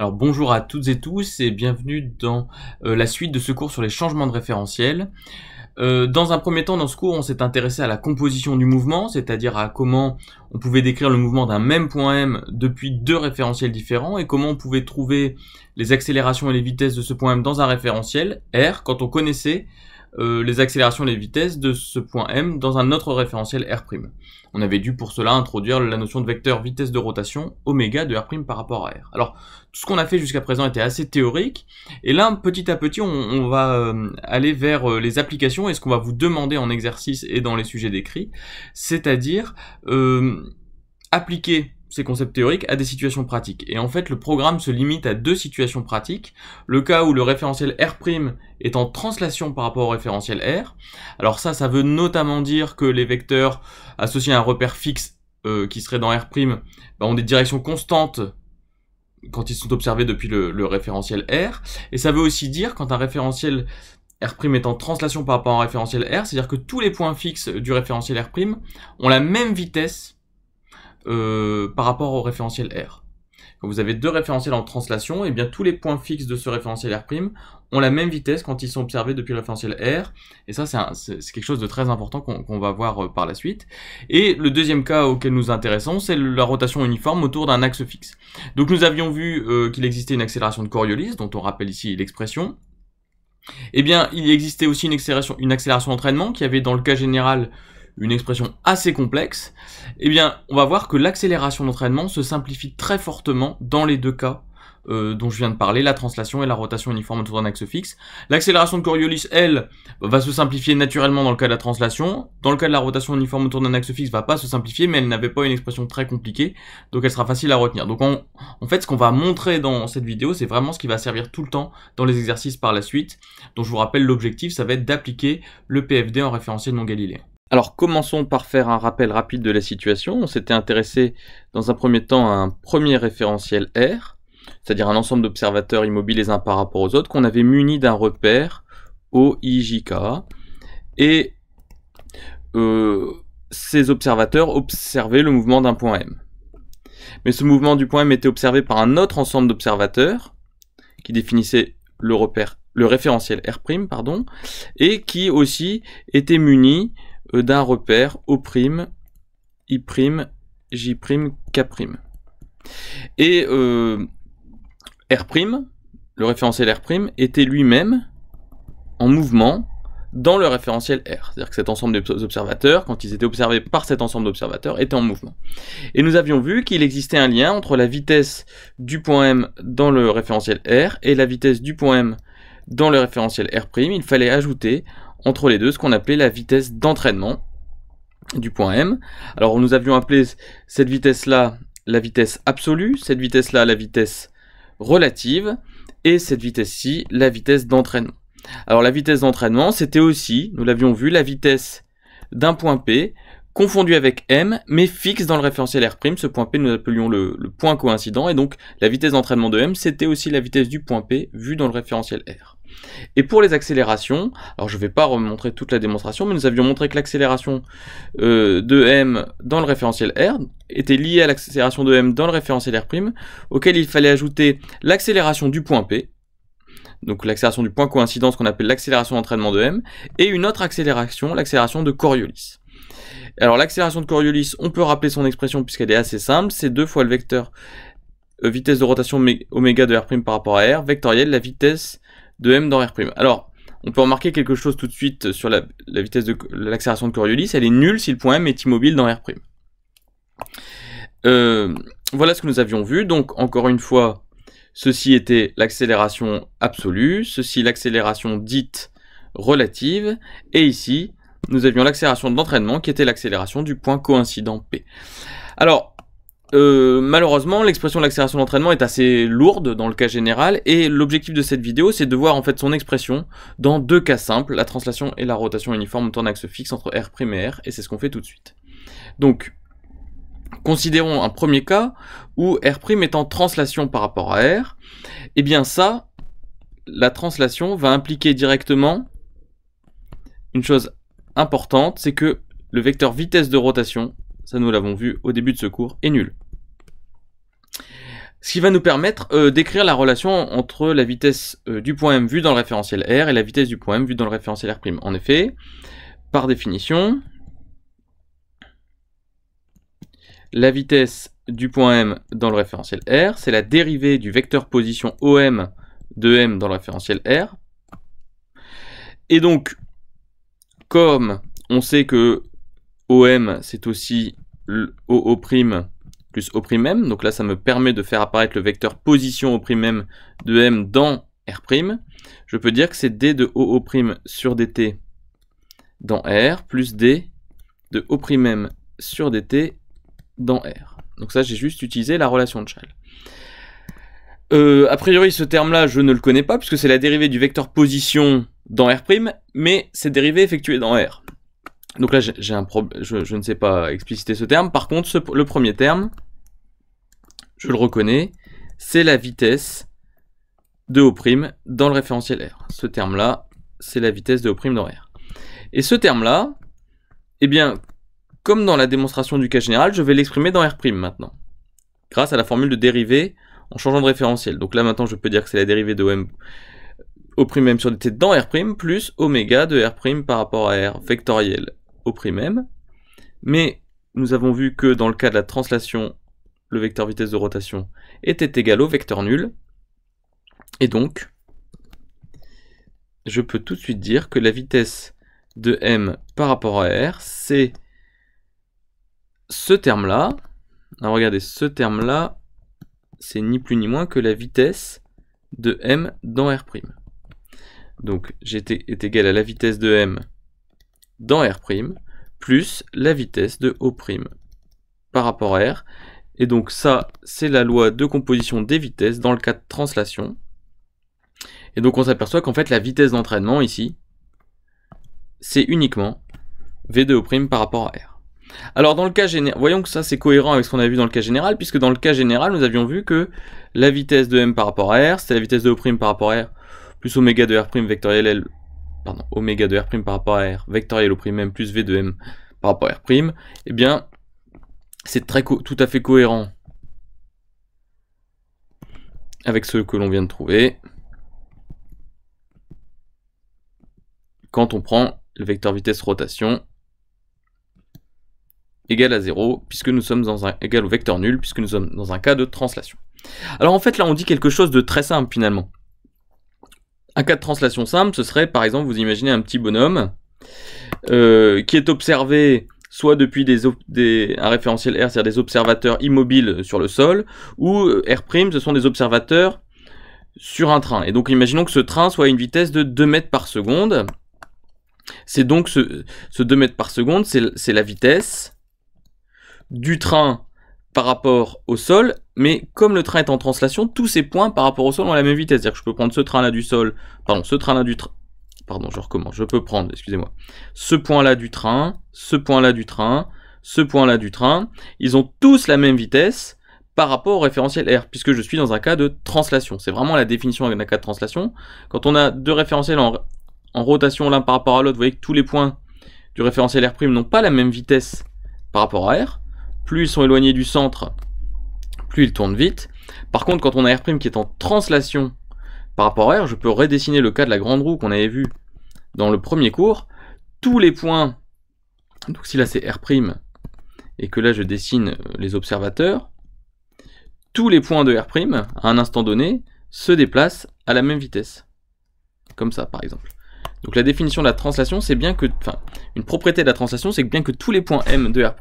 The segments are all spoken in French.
Alors bonjour à toutes et tous et bienvenue dans euh, la suite de ce cours sur les changements de référentiel. Euh, dans un premier temps, dans ce cours, on s'est intéressé à la composition du mouvement, c'est-à-dire à comment on pouvait décrire le mouvement d'un même point M depuis deux référentiels différents et comment on pouvait trouver les accélérations et les vitesses de ce point M dans un référentiel R quand on connaissait euh, les accélérations et les vitesses de ce point M dans un autre référentiel R'. On avait dû pour cela introduire la notion de vecteur vitesse de rotation ω de R' par rapport à R. Alors, tout ce qu'on a fait jusqu'à présent était assez théorique, et là, petit à petit, on, va euh, aller vers euh, les applications, et ce qu'on va vous demander en exercice et dans les sujets décrits, c'est-à-dire appliquer ces concepts théoriques à des situations pratiques. Et en fait, le programme se limite à deux situations pratiques. Le cas où le référentiel R' est en translation par rapport au référentiel R. Alors ça, ça veut notamment dire que les vecteurs associés à un repère fixe euh, qui serait dans R' bah, ont des directions constantes quand ils sont observés depuis le, référentiel R. Et ça veut aussi dire quand un référentiel R' est en translation par rapport au référentiel R, c'est-à-dire que tous les points fixes du référentiel R' ont la même vitesse euh, par rapport au référentiel R. Quand vous avez deux référentiels en translation, et eh bien tous les points fixes de ce référentiel R' ont la même vitesse quand ils sont observés depuis le référentiel R. Et ça, c'est quelque chose de très important qu'on va voir euh, par la suite. Et le deuxième cas auquel nous intéressons, c'est la rotation uniforme autour d'un axe fixe. Donc nous avions vu euh, qu'il existait une accélération de Coriolis, dont on rappelle ici l'expression, et eh bien, il existait aussi une accélération, d'entraînement, qui avait dans le cas général une expression assez complexe, eh bien, on va voir que l'accélération d'entraînement se simplifie très fortement dans les deux cas euh, dont je viens de parler, la translation et la rotation uniforme autour d'un axe fixe. L'accélération de Coriolis, elle, va se simplifier naturellement dans le cas de la translation. Dans le cas de la rotation uniforme autour d'un axe fixe, va pas se simplifier, mais elle n'avait pas une expression très compliquée, donc elle sera facile à retenir. Donc en fait, ce qu'on va montrer dans cette vidéo, c'est vraiment ce qui va servir tout le temps dans les exercices par la suite, Donc, je vous rappelle l'objectif, ça va être d'appliquer le PFD en référentiel non galiléen. Alors commençons par faire un rappel rapide de la situation. On s'était intéressé dans un premier temps à un premier référentiel R, c'est-à-dire un ensemble d'observateurs immobiles les uns par rapport aux autres, qu'on avait muni d'un repère OIJK. Et euh, ces observateurs observaient le mouvement d'un point M. Mais ce mouvement du point M était observé par un autre ensemble d'observateurs qui définissait le repère, le référentiel R', pardon, et qui aussi était muni E d'un repère O', I', J', K'. Et euh, R', le référentiel R', était lui-même en mouvement dans le référentiel R. C'est-à-dire que cet ensemble d'observateurs, quand ils étaient observés par cet ensemble d'observateurs, était en mouvement. Et nous avions vu qu'il existait un lien entre la vitesse du point M dans le référentiel R et la vitesse du point M dans le référentiel R'. Il fallait ajouter entre les deux, ce qu'on appelait la vitesse d'entraînement du point M. Alors nous avions appelé cette vitesse-là la vitesse absolue, cette vitesse-là la vitesse relative, et cette vitesse-ci la vitesse d'entraînement. Alors la vitesse d'entraînement, c'était aussi, nous l'avions vu, la vitesse d'un point P confondu avec M, mais fixe dans le référentiel R'. Ce point P, nous appelions le, point coïncident, et donc la vitesse d'entraînement de M, c'était aussi la vitesse du point P vu dans le référentiel R. Et pour les accélérations, alors je ne vais pas remontrer toute la démonstration, mais nous avions montré que l'accélération euh, de m dans le référentiel r était liée à l'accélération de m dans le référentiel r', auquel il fallait ajouter l'accélération du point p, donc l'accélération du point coïncidence qu'on appelle l'accélération d'entraînement de m, et une autre accélération, l'accélération de Coriolis. Alors l'accélération de Coriolis, on peut rappeler son expression puisqu'elle est assez simple, c'est 2 fois le vecteur euh, vitesse de rotation oméga de R' par rapport à R, vectoriel la vitesse de M dans R'. Alors, on peut remarquer quelque chose tout de suite sur la, vitesse de l'accélération de Coriolis. Elle est nulle si le point M est immobile dans R'. Euh, voilà ce que nous avions vu. Donc, encore une fois, ceci était l'accélération absolue, ceci l'accélération dite relative, et ici, nous avions l'accélération de qui était l'accélération du point coïncident P. Alors, euh, malheureusement, l'expression de l'accélération d'entraînement est assez lourde dans le cas général, et l'objectif de cette vidéo, c'est de voir en fait son expression dans deux cas simples, la translation et la rotation uniforme autour axe fixe entre R' et R, et c'est ce qu'on fait tout de suite. Donc, considérons un premier cas où R' est en translation par rapport à R, et eh bien ça, la translation va impliquer directement une chose importante, c'est que le vecteur vitesse de rotation ça nous l'avons vu au début de ce cours, est nul. Ce qui va nous permettre euh, d'écrire la relation entre la vitesse euh, du point M vu dans le référentiel R et la vitesse du point M vue dans le référentiel R'. En effet, par définition, la vitesse du point M dans le référentiel R, c'est la dérivée du vecteur position OM de M dans le référentiel R. Et donc, comme on sait que OM, c'est aussi OO' plus O'M. Donc là, ça me permet de faire apparaître le vecteur position O'M de M dans R'. Je peux dire que c'est D de OO' sur DT dans R plus D de O'M sur DT dans R. Donc ça, j'ai juste utilisé la relation de Schall. Euh, a priori, ce terme-là, je ne le connais pas, puisque c'est la dérivée du vecteur position dans R', mais c'est dérivée effectuée dans R donc là, j'ai un je, ne sais pas expliciter ce terme. Par contre, le premier terme, je le reconnais, c'est la vitesse de O' dans le référentiel R. Ce terme-là, c'est la vitesse de O' dans R. Et ce terme-là, eh bien, comme dans la démonstration du cas général, je vais l'exprimer dans R' maintenant, grâce à la formule de dérivée en changeant de référentiel. Donc là, maintenant, je peux dire que c'est la dérivée de OM même sur dt dans R' plus ω de R' par rapport à R vectoriel au prix même. Mais nous avons vu que dans le cas de la translation, le vecteur vitesse de rotation était égal au vecteur nul. Et donc, je peux tout de suite dire que la vitesse de m par rapport à r, c'est ce terme-là. Alors regardez, ce terme-là, c'est ni plus ni moins que la vitesse de m dans r'. Donc, j'étais est égal à la vitesse de m dans R', plus la vitesse de O' par rapport à R. Et donc ça, c'est la loi de composition des vitesses dans le cas de translation. Et donc on s'aperçoit qu'en fait la vitesse d'entraînement ici, c'est uniquement V2' par rapport à R. Alors dans le cas général, voyons que ça c'est cohérent avec ce qu'on a vu dans le cas général, puisque dans le cas général, nous avions vu que la vitesse de M par rapport à R, c'est la vitesse de O' par rapport à R, plus oméga de R' vectoriel L pardon, oméga de R' par rapport à R vectoriel au prime plus V de M par rapport à R', et eh bien, c'est très tout à fait cohérent avec ce que l'on vient de trouver. Quand on prend le vecteur vitesse rotation égal à 0, puisque nous sommes dans un égal au vecteur nul, puisque nous sommes dans un cas de translation. Alors en fait là on dit quelque chose de très simple finalement. Un cas de translation simple, ce serait par exemple, vous imaginez un petit bonhomme euh, qui est observé soit depuis des, un référentiel R, c'est-à-dire des observateurs immobiles sur le sol, ou euh, R', ce sont des observateurs sur un train. Et donc imaginons que ce train soit à une vitesse de 2 mètres par seconde. C'est donc ce, ce 2 mètres par seconde, c'est la vitesse du train par rapport au sol, mais comme le train est en translation, tous ces points par rapport au sol ont la même vitesse. C'est-à-dire que je peux prendre ce train-là du sol, pardon, ce train-là du train, pardon, je recommence, je peux prendre, excusez-moi, ce point-là du train, ce point-là du train, ce point-là du train. Ils ont tous la même vitesse par rapport au référentiel R, puisque je suis dans un cas de translation. C'est vraiment la définition d'un cas de translation. Quand on a deux référentiels en, en rotation l'un par rapport à l'autre, vous voyez que tous les points du référentiel R' n'ont pas la même vitesse par rapport à R plus ils sont éloignés du centre, plus ils tournent vite. Par contre, quand on a R' qui est en translation par rapport à R, je peux redessiner le cas de la grande roue qu'on avait vu dans le premier cours. Tous les points, donc si là c'est R', et que là je dessine euh, les observateurs, tous les points de R' à un instant donné se déplacent à la même vitesse. Comme ça, par exemple. Donc la définition de la translation, c'est bien que, enfin, une propriété de la translation, c'est que bien que tous les points M de R'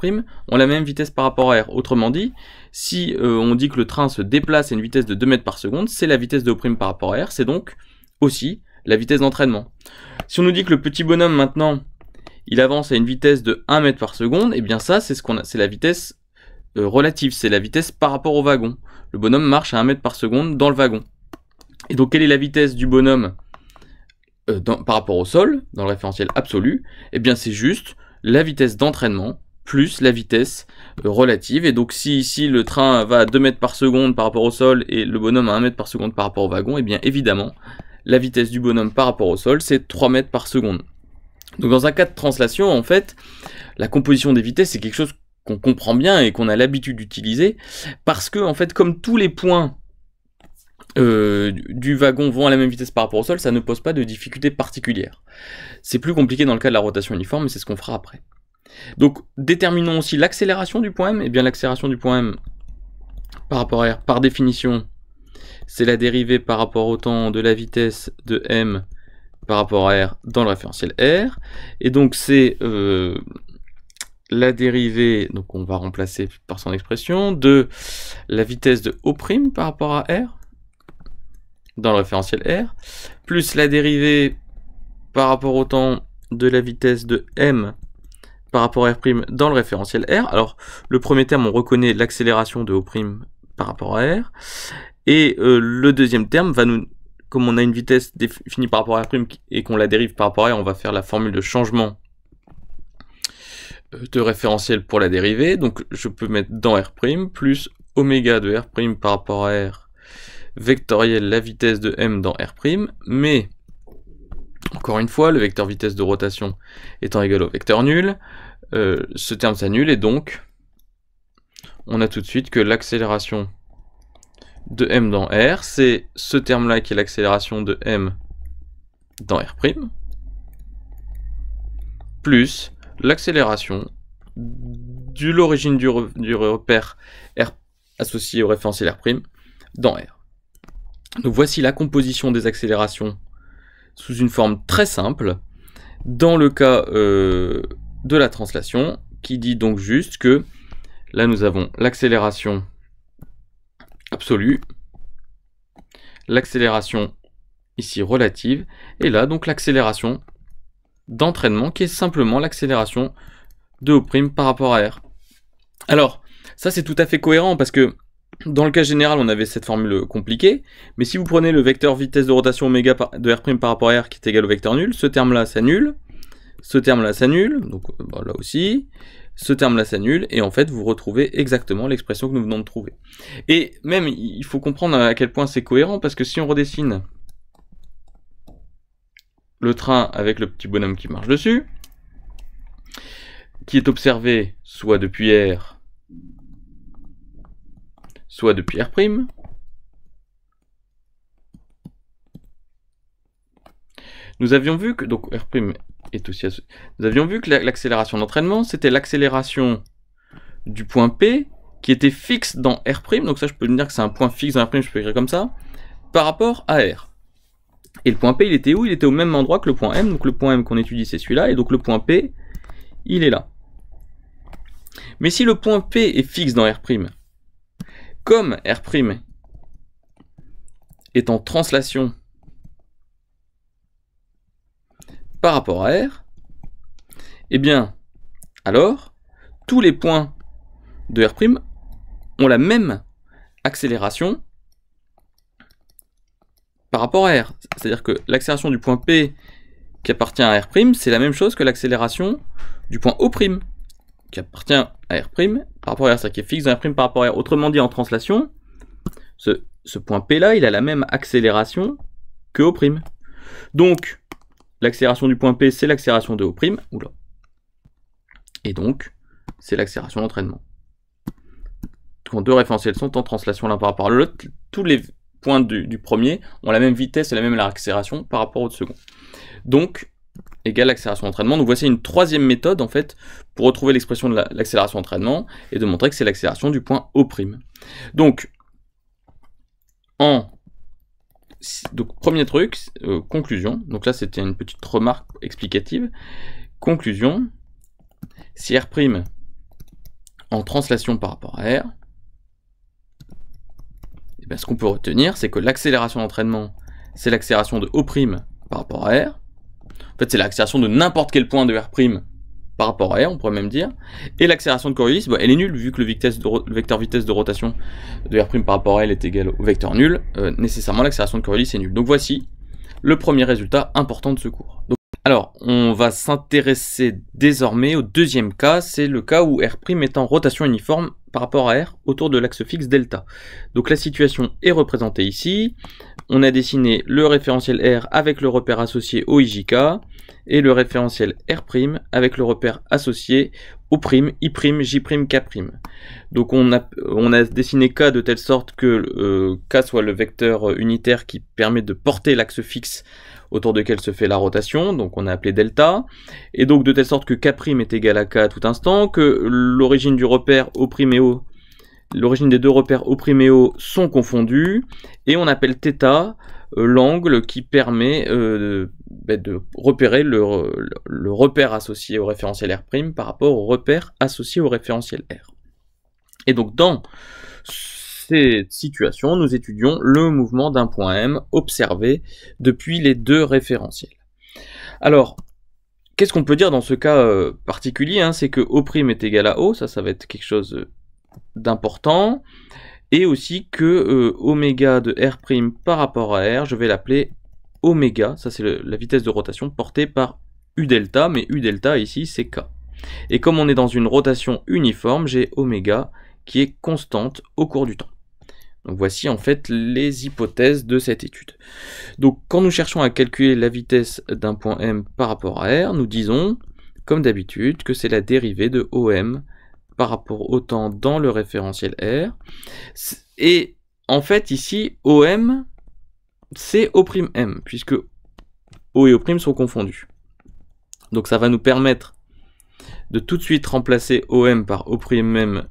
ont la même vitesse par rapport à R. Autrement dit, si euh, on dit que le train se déplace à une vitesse de 2 mètres par seconde, c'est la vitesse de O' par rapport à R, c'est donc aussi la vitesse d'entraînement. Si on nous dit que le petit bonhomme maintenant, il avance à une vitesse de 1 mètre par seconde, et eh bien ça, c'est ce qu'on a, c'est la vitesse euh, relative, c'est la vitesse par rapport au wagon. Le bonhomme marche à 1 mètre par seconde dans le wagon. Et donc quelle est la vitesse du bonhomme euh, par rapport au sol, dans le référentiel absolu, eh bien c'est juste la vitesse d'entraînement plus la vitesse euh, relative. Et donc si ici le train va à 2 mètres par seconde par rapport au sol et le bonhomme à 1 mètre par seconde par rapport au wagon, eh bien évidemment, la vitesse du bonhomme par rapport au sol, c'est 3 mètres par seconde. Donc dans un cas de translation, en fait, la composition des vitesses, c'est quelque chose qu'on comprend bien et qu'on a l'habitude d'utiliser, parce que en fait, comme tous les points euh, du wagon vont à la même vitesse par rapport au sol, ça ne pose pas de difficulté particulière. C'est plus compliqué dans le cas de la rotation uniforme, mais c'est ce qu'on fera après. Donc déterminons aussi l'accélération du point M. Eh bien l'accélération du point M par rapport à R, par définition, c'est la dérivée par rapport au temps de la vitesse de M par rapport à R dans le référentiel R. Et donc c'est euh, la dérivée, donc on va remplacer par son expression, de la vitesse de O' par rapport à R dans le référentiel R, plus la dérivée par rapport au temps de la vitesse de M par rapport à R' dans le référentiel R. Alors, le premier terme, on reconnaît l'accélération de O' par rapport à R. Et euh, le deuxième terme va nous... Comme on a une vitesse définie par rapport à R' et qu'on la dérive par rapport à R, on va faire la formule de changement euh, de référentiel pour la dérivée. Donc, je peux mettre dans R' plus oméga de R' par rapport à R vectorielle la vitesse de m dans r', mais, encore une fois, le vecteur vitesse de rotation étant égal au vecteur nul, euh, ce terme s'annule, et donc, on a tout de suite que l'accélération de m dans r, c'est ce terme-là qui est l'accélération de m dans r', plus l'accélération de l'origine du, repère r associé au référentiel r' dans R. Donc voici la composition des accélérations sous une forme très simple. Dans le cas euh, de la translation, qui dit donc juste que là nous avons l'accélération absolue, l'accélération ici relative, et là donc l'accélération d'entraînement qui est simplement l'accélération de O' par rapport à R. Alors, ça c'est tout à fait cohérent parce que dans le cas général, on avait cette formule compliquée, mais si vous prenez le vecteur vitesse de rotation oméga de R' par rapport à R qui est égal au vecteur nul, ce terme-là s'annule, ce terme-là s'annule, donc euh, bah, là aussi, ce terme-là s'annule, et en fait, vous retrouvez exactement l'expression que nous venons de trouver. Et même, il faut comprendre à quel point c'est cohérent, parce que si on redessine le train avec le petit bonhomme qui marche dessus, qui est observé soit depuis R, soit depuis R', Nous avions vu que donc R' est aussi Nous avions vu que l'accélération d'entraînement, c'était l'accélération du point P qui était fixe dans R'. Donc ça, je peux dire que c'est un point fixe dans R', je peux écrire comme ça, par rapport à R. Et le point P, il était où Il était au même endroit que le point M. Donc le point M qu'on étudie, c'est celui-là. Et donc le point P, il est là. Mais si le point P est fixe dans R', comme R' est en translation par rapport à R, eh bien, alors, tous les points de R' ont la même accélération par rapport à R. C'est-à-dire que l'accélération du point P qui appartient à R', c'est la même chose que l'accélération du point O' qui appartient à R' par rapport à R, cest qui est fixe dans R' par rapport à R. Autrement dit, en translation, ce, point P là, il a la même accélération que O'. Donc, l'accélération du point P, c'est l'accélération de O'. là Et donc, c'est l'accélération d'entraînement. Quand deux référentiels sont en translation l'un par rapport à l'autre, tous les points du, du, premier ont la même vitesse et la même accélération par rapport au second. Donc, égale accélération d'entraînement. Donc voici une troisième méthode en fait pour retrouver l'expression de l'accélération d'entraînement et de montrer que c'est l'accélération du point O'. Donc, en donc, premier truc, euh, conclusion. Donc là, c'était une petite remarque explicative. Conclusion, si R' en translation par rapport à R, et eh bien ce qu'on peut retenir, c'est que l'accélération d'entraînement, c'est l'accélération de O' par rapport à R, en fait, c'est l'accélération de n'importe quel point de R' par rapport à R, on pourrait même dire. Et l'accélération de Coriolis, bah, elle est nulle, vu que le, vitesse vecteur vitesse de rotation de R' par rapport à L est égal au vecteur nul. Euh, nécessairement, l'accélération de Coriolis est nulle. Donc voici le premier résultat important de ce cours. alors, on va s'intéresser désormais au deuxième cas, c'est le cas où R' est en rotation uniforme par rapport à R autour de l'axe fixe delta. Donc la situation est représentée ici. On a dessiné le référentiel R avec le repère associé au IJK et le référentiel R' avec le repère associé O', I', J', K'. Donc on a, on a dessiné K de telle sorte que euh, K soit le vecteur unitaire qui permet de porter l'axe fixe autour duquel se fait la rotation, donc on a appelé delta, et donc de telle sorte que K' est égal à K à tout instant, que l'origine du repère O' O, l'origine des deux repères O' et O sont confondus, et on appelle θ euh, l'angle qui permet euh, ben, de repérer le, repère associé au référentiel R' par rapport au repère associé au référentiel R. Et donc dans cette situation, nous étudions le mouvement d'un point M observé depuis les deux référentiels. Alors, qu'est-ce qu'on peut dire dans ce cas euh, particulier hein C'est que O' est égal à O, ça ça va être quelque chose d'important, et aussi que ω euh, de R' par rapport à R, je vais l'appeler oméga, ça c'est la vitesse de rotation portée par U delta, mais U delta ici c'est K. Et comme on est dans une rotation uniforme, j'ai oméga qui est constante au cours du temps. Donc voici en fait les hypothèses de cette étude. Donc quand nous cherchons à calculer la vitesse d'un point M par rapport à R, nous disons, comme d'habitude, que c'est la dérivée de OM par rapport au temps dans le référentiel R. Et en fait ici, OM, c'est O'M, puisque O et O' sont confondus. Donc ça va nous permettre de tout de suite remplacer OM par O'M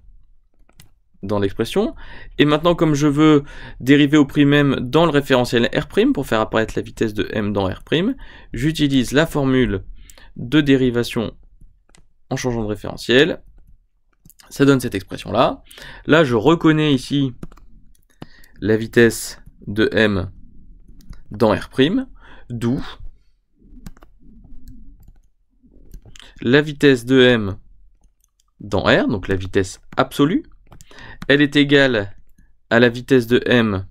dans l'expression. Et maintenant, comme je veux dériver O'M dans le référentiel R' pour faire apparaître la vitesse de M dans R', j'utilise la formule de dérivation en changeant de référentiel. Ça donne cette expression-là. Là, je reconnais ici la vitesse de M dans R', d'où la vitesse de M dans R, donc la vitesse absolue, elle est égale à la vitesse de M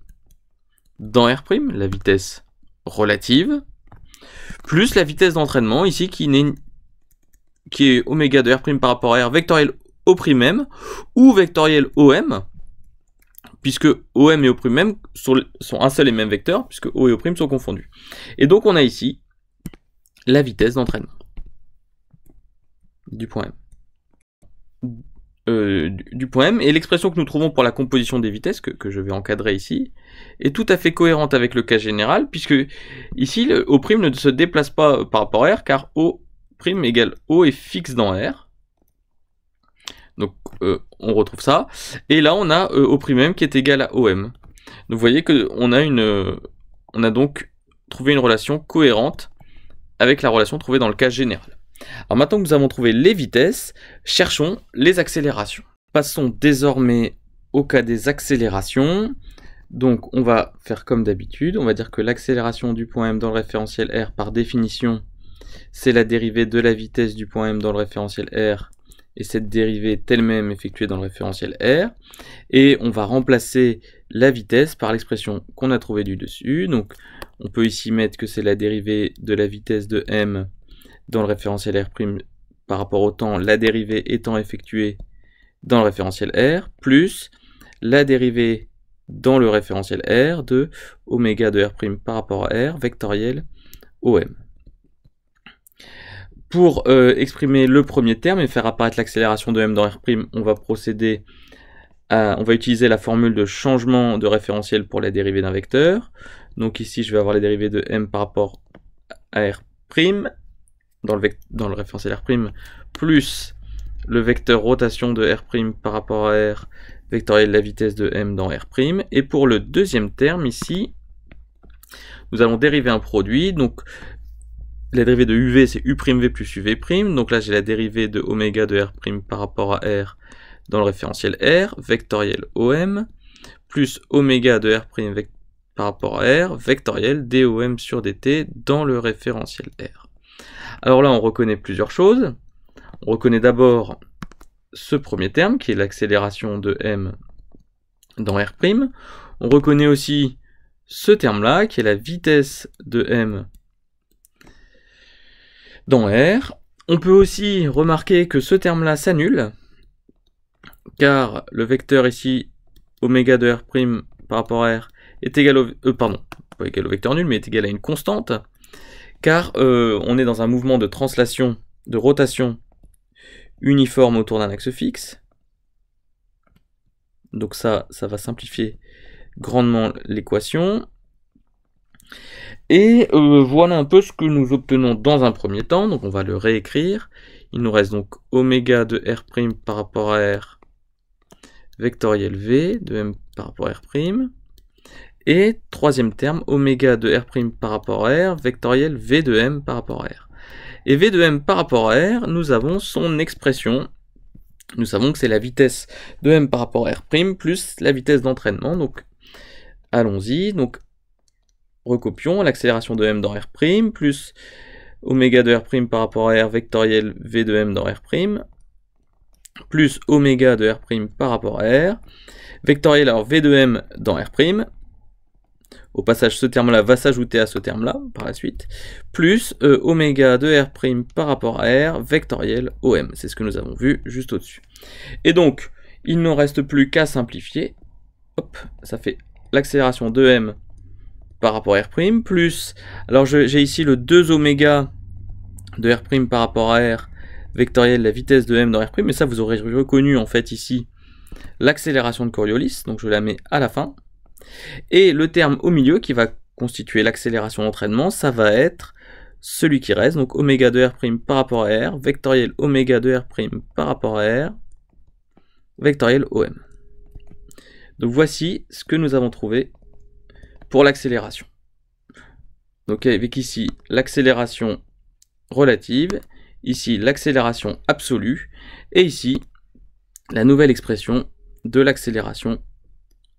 dans R', la vitesse relative, plus la vitesse d'entraînement ici qui, est, qui oméga de R' par rapport à R vectoriel O'M ou vectoriel OM, puisque OM et O' même sont, un seul et même vecteur, puisque O et O' sont confondus. Et donc on a ici la vitesse d'entraînement du point M. Euh, et l'expression que nous trouvons pour la composition des vitesses, que, je vais encadrer ici, est tout à fait cohérente avec le cas général, puisque ici, le O' ne se déplace pas par rapport à R, car O' égale O est fixe dans R, euh, on retrouve ça. Et là, on a O'M euh, qui est égal à OM. vous voyez on a une. Euh, on a donc trouvé une relation cohérente avec la relation trouvée dans le cas général. Alors maintenant que nous avons trouvé les vitesses, cherchons les accélérations. Passons désormais au cas des accélérations. Donc on va faire comme d'habitude, on va dire que l'accélération du point M dans le référentiel R par définition, c'est la dérivée de la vitesse du point M dans le référentiel R et cette dérivée est elle-même effectuée dans le référentiel R. Et on va remplacer la vitesse par l'expression qu'on a trouvée du dessus. Donc on peut ici mettre que c'est la dérivée de la vitesse de m dans le référentiel R' par rapport au temps, la dérivée étant effectuée dans le référentiel R, plus la dérivée dans le référentiel R de ω de R' par rapport à R, vectoriel OM pour euh, exprimer le premier terme et faire apparaître l'accélération de m dans R', on va procéder on va utiliser la formule de changement de référentiel pour la dérivée d'un vecteur. Donc ici, je vais avoir la dérivée de m par rapport à R' dans le, dans le référentiel R' plus le vecteur rotation de R' par rapport à R vectoriel de la vitesse de m dans R'. Et pour le deuxième terme ici, nous allons dériver un produit. Donc la dérivée de UV, c'est U'V plus UV'. Donc là, j'ai la dérivée de oméga de R' par rapport à R dans le référentiel R, vectoriel OM, plus oméga de R' par rapport à R, vectoriel DOM sur DT dans le référentiel R. Alors là, on reconnaît plusieurs choses. On reconnaît d'abord ce premier terme, qui est l'accélération de M dans R'. On reconnaît aussi ce terme-là, qui est la vitesse de M dans R. On peut aussi remarquer que ce terme-là s'annule, car le vecteur ici, ω de R' par rapport à R, est égal au... Euh, pardon, égal au vecteur nul, mais est égal à une constante, car euh, on est dans un mouvement de translation, de rotation uniforme autour d'un axe fixe. Donc ça, ça va simplifier grandement l'équation. Et euh, voilà un peu ce que nous obtenons dans un premier temps, donc on va le réécrire. Il nous reste donc oméga de R' par rapport à R vectoriel V de M par rapport à R'. Et troisième terme, oméga de R' par rapport à R vectoriel V de M par rapport à R. Et V de M par rapport à R, nous avons son expression. Nous savons que c'est la vitesse de M par rapport à R' plus la vitesse d'entraînement. Donc allons-y. Donc recopions l'accélération de m dans R' plus oméga de R' par rapport à R vectoriel V de m dans R' plus oméga de R' par rapport à R vectoriel alors V de m dans R' au passage ce terme-là va s'ajouter à ce terme-là par la suite, plus ω euh, oméga de R' par rapport à R vectoriel OM. C'est ce que nous avons vu juste au-dessus. Et donc, il n'en reste plus qu'à simplifier. Hop, ça fait l'accélération de M par rapport à R', plus, alors j'ai ici le 2 oméga de R' par rapport à R, vectoriel la vitesse de M dans R', mais ça vous aurez reconnu en fait ici l'accélération de Coriolis, donc je la mets à la fin, et le terme au milieu qui va constituer l'accélération d'entraînement, ça va être celui qui reste, donc oméga de R' par rapport à R, vectoriel oméga de R' par rapport à R, vectoriel OM. Donc voici ce que nous avons trouvé pour l'accélération. Donc avec ici l'accélération relative, ici l'accélération absolue, et ici la nouvelle expression de l'accélération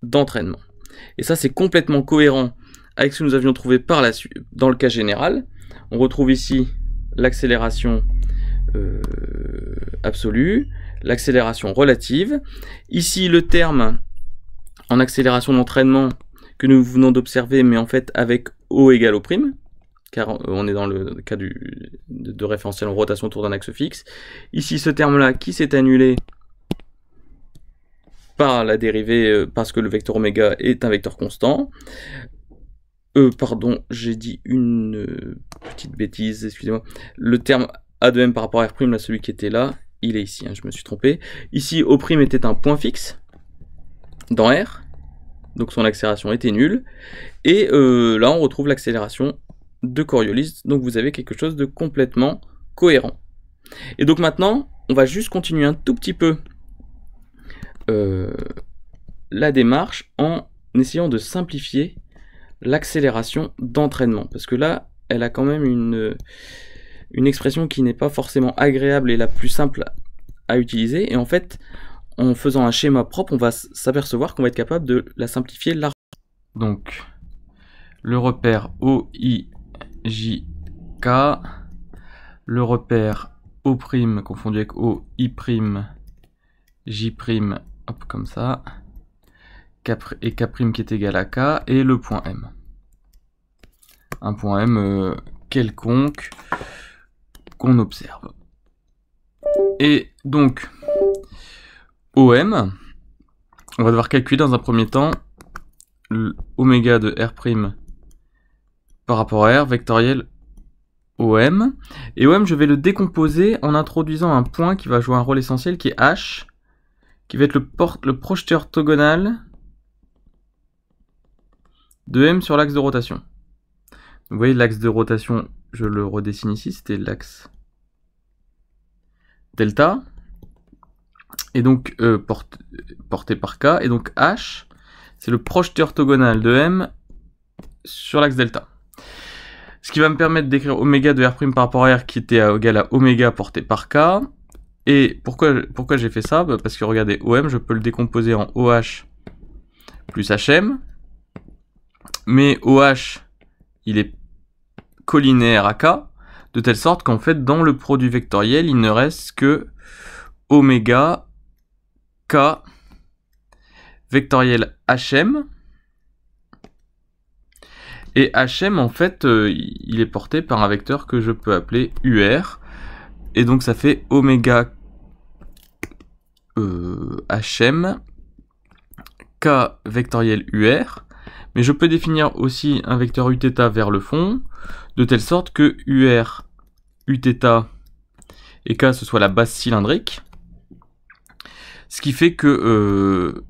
d'entraînement. Et ça c'est complètement cohérent avec ce que nous avions trouvé par la suite dans le cas général. On retrouve ici l'accélération euh, absolue, l'accélération relative. Ici le terme en accélération d'entraînement que nous venons d'observer, mais en fait avec O égale O', car euh, on est dans le cas du, de, référentiel en rotation autour d'un axe fixe. Ici, ce terme-là qui s'est annulé par la dérivée, euh, parce que le vecteur oméga est un vecteur constant. Euh, pardon, j'ai dit une petite bêtise, excusez-moi. Le terme A de M par rapport à R', là, celui qui était là, il est ici, hein, je me suis trompé. Ici, O' était un point fixe dans R, donc son accélération était nulle. Et euh, là, on retrouve l'accélération de Coriolis, donc vous avez quelque chose de complètement cohérent. Et donc maintenant, on va juste continuer un tout petit peu euh, la démarche en essayant de simplifier l'accélération d'entraînement. Parce que là, elle a quand même une, une expression qui n'est pas forcément agréable et la plus simple à utiliser. Et en fait, en faisant un schéma propre, on va s'apercevoir qu'on va être capable de la simplifier largement. Donc, le repère K, le repère O' confondu avec O, I', J', hop, comme ça, et K' qui est égal à K, et le point M. Un point M euh, quelconque qu'on observe. Et donc, OM. On va devoir calculer dans un premier temps l'oméga de R' par rapport à R, vectoriel OM. Et OM, je vais le décomposer en introduisant un point qui va jouer un rôle essentiel, qui est H, qui va être le, porte, le projeté orthogonal de M sur l'axe de rotation. Vous voyez, l'axe de rotation, je le redessine ici, c'était l'axe delta et donc euh, porté, par K, et donc H, c'est le projeté orthogonal de M sur l'axe delta. Ce qui va me permettre d'écrire oméga de R' par rapport à R qui était égal à oméga porté par K. Et pourquoi, pourquoi j'ai fait ça bah, Parce que regardez, OM, je peux le décomposer en OH plus HM. Mais OH, il est collinéaire à K, de telle sorte qu'en fait, dans le produit vectoriel, il ne reste que oméga k vectoriel HM. Et HM, en fait, euh, il est porté par un vecteur que je peux appeler UR. Et donc ça fait oméga HM k vectoriel UR. Mais je peux définir aussi un vecteur Uθ vers le fond, de telle sorte que UR, Uθ et k, ce soit la base cylindrique. Ce qui fait que euh,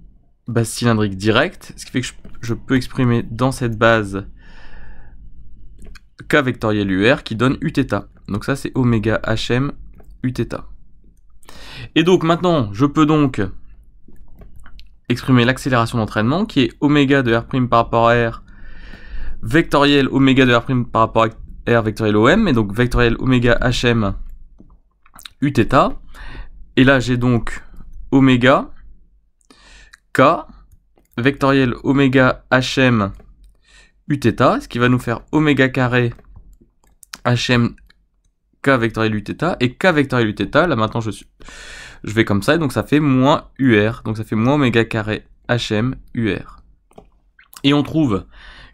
base cylindrique directe, ce qui fait que je, peux exprimer dans cette base K vectoriel UR qui donne Uθ. Donc ça c'est oméga HM Uθ. Et donc maintenant, je peux donc exprimer l'accélération d'entraînement qui est oméga de R' par rapport à R vectoriel oméga de R' par rapport à R vectoriel OM et donc vectoriel oméga HM Uθ. Et là j'ai donc oméga k vectoriel oméga hm theta, ce qui va nous faire oméga carré hm k vectoriel theta et k vectoriel theta, là maintenant je suis je vais comme ça, et donc ça fait moins UR, donc ça fait moins oméga carré HM UR. Et on trouve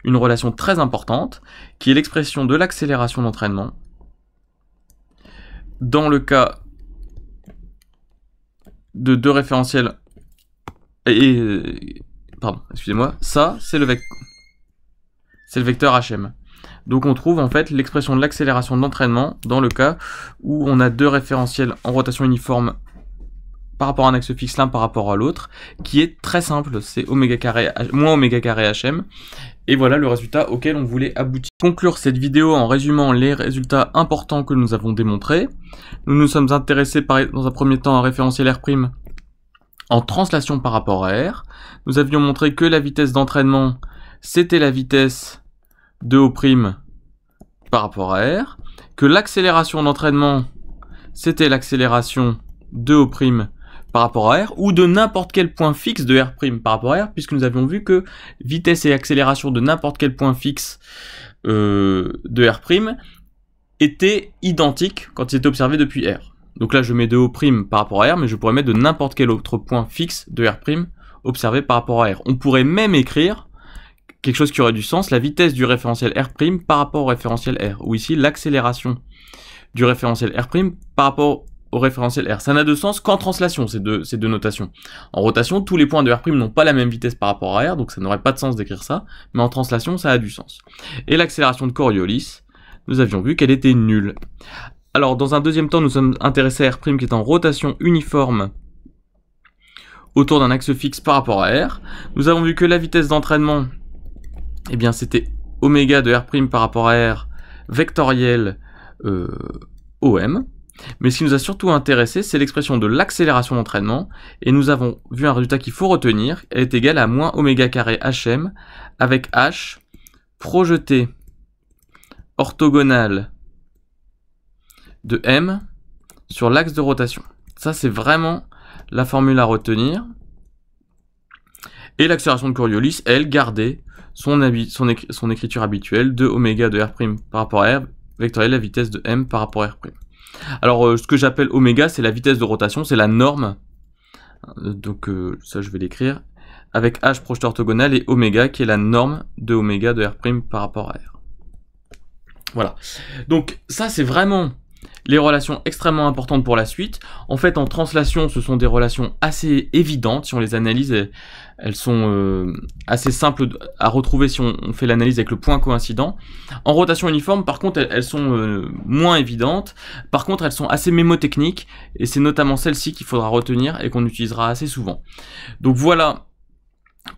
une relation très importante, qui est l'expression de l'accélération d'entraînement, dans le cas de deux référentiels. Et, pardon, excusez-moi. Ça, c'est le, c'est le vecteur HM. Donc on trouve en fait l'expression de l'accélération d'entraînement dans le cas où on a deux référentiels en rotation uniforme par rapport à un axe fixe, l'un par rapport à l'autre, qui est très simple, c'est oméga carré moins oméga carré HM. Et voilà le résultat auquel on voulait aboutir. Conclure cette vidéo en résumant les résultats importants que nous avons démontrés. Nous nous sommes intéressés dans un premier temps à référencier référentiel R' en translation par rapport à R. Nous avions montré que la vitesse d'entraînement, c'était la vitesse de O' par rapport à R, que l'accélération d'entraînement, c'était l'accélération de O' par rapport à R ou de n'importe quel point fixe de R' par rapport à R, puisque nous avions vu que vitesse et accélération de n'importe quel point fixe euh, de R' étaient identiques quand ils étaient observés depuis R. Donc là, je mets de O' par rapport à R, mais je pourrais mettre de n'importe quel autre point fixe de R' observé par rapport à R. On pourrait même écrire quelque chose qui aurait du sens, la vitesse du référentiel R' par rapport au référentiel R, ou ici l'accélération du référentiel R' par rapport au référentiel R. Ça n'a de sens qu'en translation, ces deux, ces deux notations. En rotation, tous les points de R' n'ont pas la même vitesse par rapport à R, donc ça n'aurait pas de sens d'écrire ça, mais en translation, ça a du sens. Et l'accélération de Coriolis, nous avions vu qu'elle était nulle. Alors, dans un deuxième temps, nous sommes intéressés à R' qui est en rotation uniforme autour d'un axe fixe par rapport à R. Nous avons vu que la vitesse d'entraînement, eh bien, c'était ω de R' par rapport à R vectoriel euh, OM. Mais ce qui nous a surtout intéressé, c'est l'expression de l'accélération d'entraînement, et nous avons vu un résultat qu'il faut retenir, elle est égale à moins oméga carré HM, avec H projeté orthogonal de M sur l'axe de rotation. Ça, c'est vraiment la formule à retenir. Et l'accélération de Coriolis, elle, gardait son, écriture habituelle de oméga de R' par rapport à R, vectoriel la vitesse de M par rapport à R'. Alors, euh, ce que j'appelle oméga, c'est la vitesse de rotation, c'est la norme. Euh, donc, euh, ça, je vais l'écrire. Avec H projeté orthogonal et oméga, qui est la norme de oméga de R' par rapport à R. Voilà. Donc, ça, c'est vraiment les relations extrêmement importantes pour la suite. En fait, en translation, ce sont des relations assez évidentes. Si on les analyse, elles sont euh, assez simples à retrouver si on, fait l'analyse avec le point coïncident. En rotation uniforme, par contre, elles, sont euh, moins évidentes. Par contre, elles sont assez mémotechniques. Et c'est notamment celle-ci qu'il faudra retenir et qu'on utilisera assez souvent. Donc voilà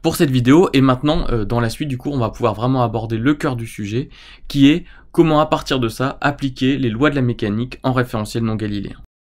pour cette vidéo. Et maintenant, euh, dans la suite du cours, on va pouvoir vraiment aborder le cœur du sujet, qui est Comment à partir de ça appliquer les lois de la mécanique en référentiel non galiléen